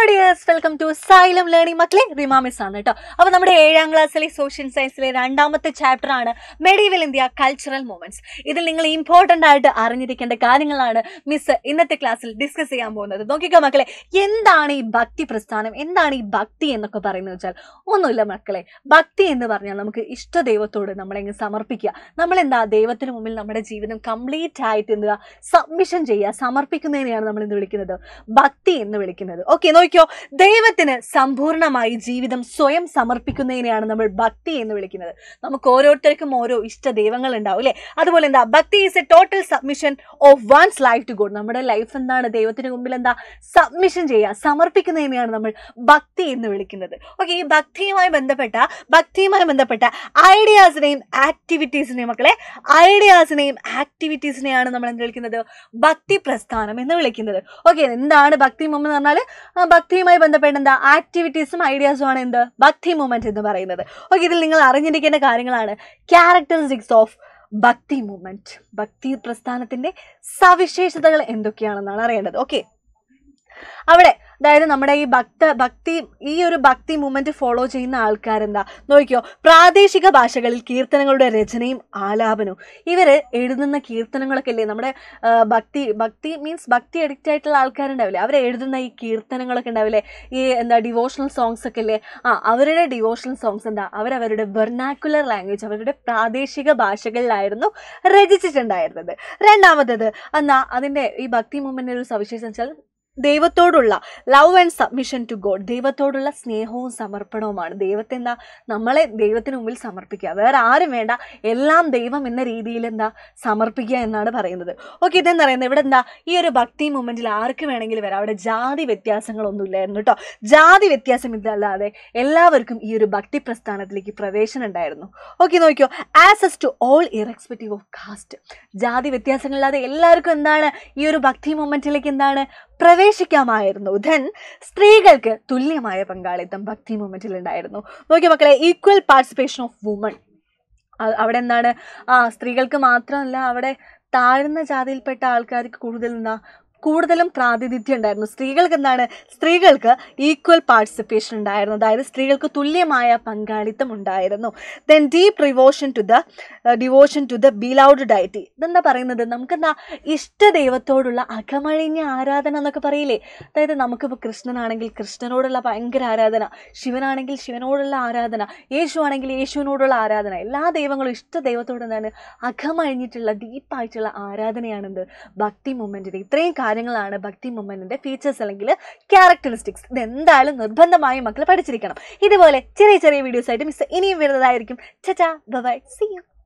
hello dears welcome to Xylem learning മക്കളെ റിമാമിസ് ആണ് കേട്ടോ അപ്പോൾ നമ്മുടെ ഏഴാം ക്ലാസ്സിലെ സോഷ്യൽ സയൻസിലെ രണ്ടാമത്തെ ചാപ്റ്റർ ആണ് മെഡീവൽ ഇന്ത്യ കൾച്ചറൽ മൂവ്മെന്റ്സ് ഇതിൽ നിങ്ങൾ ഇമ്പോർട്ടൻ്റ് ആയിട്ട് അറിഞ്ഞിരിക്കേണ്ട കാര്യങ്ങളാണ് മിസ് ഇന്നത്തെ ക്ലാസ്സിൽ ഡിസ്കസ് ചെയ്യാൻ പോകുന്നത് നോക്കിക്കോ മക്കളെ എന്താണ് ഈ ഭക്തി പ്രസ്ഥാനം എന്താണ് ഈ ഭക്തി എന്നൊക്കെ പറയുന്നത് വെച്ചാൽ ഒന്നുമില്ല മക്കളെ ഭക്തി എന്ന് പറഞ്ഞാൽ നമുക്ക് ഇഷ്ട ദൈവത്തോട് നമ്മളെങ്ങ് സമർപ്പിക്കുക നമ്മളെന്താ ദൈവത്തിന് മുമ്പിൽ നമ്മുടെ ജീവിതം കംപ്ലീറ്റ് ആയിട്ട് എന്താ സബ്മിഷൻ ചെയ്യുക സമർപ്പിക്കുന്നതിനെയാണ് നമ്മൾ എന്ത് വിളിക്കുന്നത് ഭക്തി എന്ന് വിളിക്കുന്നത് ഓക്കെ നോക്കി മനസ്സിലാക്കിക്കോ ദൈവത്തിന് സമ്പൂർണമായി ജീവിതം സ്വയം സമർപ്പിക്കുന്നതിനെയാണ് നമ്മൾ ഭക്തി എന്ന് വിളിക്കുന്നത് നമുക്ക് ഓരോരുത്തർക്കും ഓരോ ഇഷ്ട ദൈവങ്ങൾ ഉണ്ടാവും അല്ലേ അതുപോലെ എന്താ bhakti is a total submission of one's life to God നമ്മുടെ ലൈഫ് എന്താണ് ദൈവത്തിന് മുമ്പിൽ എന്താ സബ്മിഷൻ ചെയ്യുക സമർപ്പിക്കുന്നതിനെയാണ് നമ്മൾ ഭക്തി എന്ന് വിളിക്കുന്നത് ഓക്കെ ഈ ഭക്തിയുമായി ബന്ധപ്പെട്ട ഭക്തിയുമായി ബന്ധപ്പെട്ട ഐഡിയാസിനെയും ആക്ടിവിറ്റീസിനെയും മക്കളെ ഐഡിയാസിനെയും ആക്ടിവിറ്റീസിനെയാണ് നമ്മൾ എന്ത് വിളിക്കുന്നത് ഭക്തി പ്രസ്ഥാനം എന്ന് വിളിക്കുന്നത് ഓക്കെ എന്താണ് ഭക്തി മുമ്പ് എന്ന് പറഞ്ഞാൽ ഭക്തിയുമായി ബന്ധപ്പെട്ട എന്താ ആക്ടിവിറ്റീസും ഐഡിയാസും ആണ് എന്ത് ഭക്തി മൂവ്മെന്റ് എന്ന് പറയുന്നത് ഓക്കെ ഇതിൽ നിങ്ങൾ അറിഞ്ഞിരിക്കേണ്ട കാര്യങ്ങളാണ് ക്യാരക്ടറിസ്റ്റിക്സ് ഓഫ് ഭക്തി മൂവ്മെന്റ് ഭക്തി പ്രസ്ഥാനത്തിന്റെ സവിശേഷതകൾ എന്തൊക്കെയാണെന്നാണ് അറിയേണ്ടത് ഓക്കെ അവിടെ അതായത് നമ്മുടെ ഈ ഭക്ത ഭക്തി ഈ ഒരു ഭക്തി മൂവ്മെന്റ് ഫോളോ ചെയ്യുന്ന ആൾക്കാരെന്താ നോക്കിയോ പ്രാദേശിക ഭാഷകളിൽ കീർത്തനങ്ങളുടെ രചനയും ആലാപനവും ഇവർ എഴുതുന്ന കീർത്തനങ്ങളൊക്കെ അല്ലേ നമ്മുടെ ഭക്തി ഭക്തി മീൻസ് ഭക്തി അഡിക്റ്റ് ആയിട്ടുള്ള ആൾക്കാരുണ്ടാവില്ലേ അവർ എഴുതുന്ന ഈ കീർത്തനങ്ങളൊക്കെ ഉണ്ടാവില്ലേ ഈ എന്താ ഡിവോഷണൽ സോങ്സ് ഒക്കെ അല്ലേ ആ അവരുടെ ഡിവോഷണൽ സോങ്സ് എന്താ അവരവരുടെ വെർണാക്കുലർ ലാംഗ്വേജ് അവരുടെ പ്രാദേശിക ഭാഷകളിലായിരുന്നു രചിച്ചിട്ടുണ്ടായിരുന്നത് രണ്ടാമത്തത് എന്നാ അതിൻ്റെ ഈ ഭക്തി മൂവ്മെൻറ്റിൻ്റെ ഒരു സവിശേഷം വെച്ചാൽ ദൈവത്തോടുള്ള love and submission to God ദൈവത്തോടുള്ള സ്നേഹവും സമർപ്പണവുമാണ് ദൈവത്തെ എന്താ നമ്മളെ ദൈവത്തിന് മുമ്പിൽ സമർപ്പിക്കുക വേറെ ആരും വേണ്ട എല്ലാം ദൈവം എന്ന രീതിയിൽ എന്താ സമർപ്പിക്കുക എന്നാണ് പറയുന്നത് ഓക്കെ ഇതെന്ന് പറയുന്നത് ഇവിടെ എന്താ ഈ ഒരു ഭക്തി മൂമെൻറ്റിൽ ആർക്ക് വേണമെങ്കിലും വരാം അവിടെ ജാതി വ്യത്യാസങ്ങളൊന്നുമില്ലായിരുന്നു കേട്ടോ ജാതി വ്യത്യാസം ഇതല്ലാതെ എല്ലാവർക്കും ഈ ഒരു ഭക്തി പ്രസ്ഥാനത്തിലേക്ക് പ്രവേശനം ഉണ്ടായിരുന്നു ഓക്കെ നോക്കിയോ access to all irrespective of caste ജാതി വ്യത്യാസങ്ങളില്ലാതെ എല്ലാവർക്കും എന്താണ് ഈ ഒരു ഭക്തി മൊമെൻറ്റിലേക്ക് എന്താണ് പ്രവേശിക്കാമായിരുന്നു ധൻ സ്ത്രീകൾക്ക് തുല്യമായ പങ്കാളിത്തം ഭക്തി മൂവ്മെന്റിൽ ഉണ്ടായിരുന്നു നോക്കിയ മക്കളെ ഈക്വൽ പാർട്ടിസിപ്പേഷൻ ഓഫ് വുമൺ അവിടെ എന്താണ് ആ സ്ത്രീകൾക്ക് മാത്രമല്ല അവിടെ താഴ്ന്ന ജാതിയിൽപ്പെട്ട ആൾക്കാർക്ക് കൂടുതൽ എന്താ കൂടുതലും പ്രാതിനിധ്യം ഉണ്ടായിരുന്നു സ്ത്രീകൾക്ക് എന്താണ് സ്ത്രീകൾക്ക് ഈക്വൽ പാർട്ടിസിപ്പേഷൻ ഉണ്ടായിരുന്നു അതായത് സ്ത്രീകൾക്ക് തുല്യമായ പങ്കാളിത്തം ഉണ്ടായിരുന്നു then deep devotion to the devotion to the beloved deity ഇതെന്താ പറയുന്നത് നമുക്കെന്താ ഇഷ്ട ദൈവത്തോടുള്ള അകമഴിഞ്ഞ ആരാധന എന്നൊക്കെ പറയില്ലേ അതായത് നമുക്കിപ്പോൾ കൃഷ്ണനാണെങ്കിൽ കൃഷ്ണനോടുള്ള ഭയങ്കര ആരാധന ശിവനാണെങ്കിൽ ശിവനോടുള്ള ആരാധന യേശു ആണെങ്കിൽ യേശുവിനോടുള്ള ആരാധന എല്ലാ ദൈവങ്ങളും ഇഷ്ട ദൈവത്തോട് എന്താണ് അകമഴിഞ്ഞിട്ടുള്ള ഡീപ്പായിട്ടുള്ള ആരാധനയാണെന്ത് ഭക്തി മൂമെൻറ്റിൻ്റെ ഇത്രയും കാര്യങ്ങളാണ് ഭക്തി മൊമെന്റിന്റെ ഫീച്ചേഴ്സ് അല്ലെങ്കിൽ ക്യാരക്ടറിസ്റ്റിക്സ് ഇത് എന്തായാലും നിർബന്ധമായും മക്കൾ പഠിച്ചിരിക്കണം ഇതുപോലെ ചെറിയ ചെറിയ വീഡിയോസ് ആയിട്ട് മിസ് ഇനിയും വരുന്നതായിരിക്കും ചച്ചാ ബൈ സി യു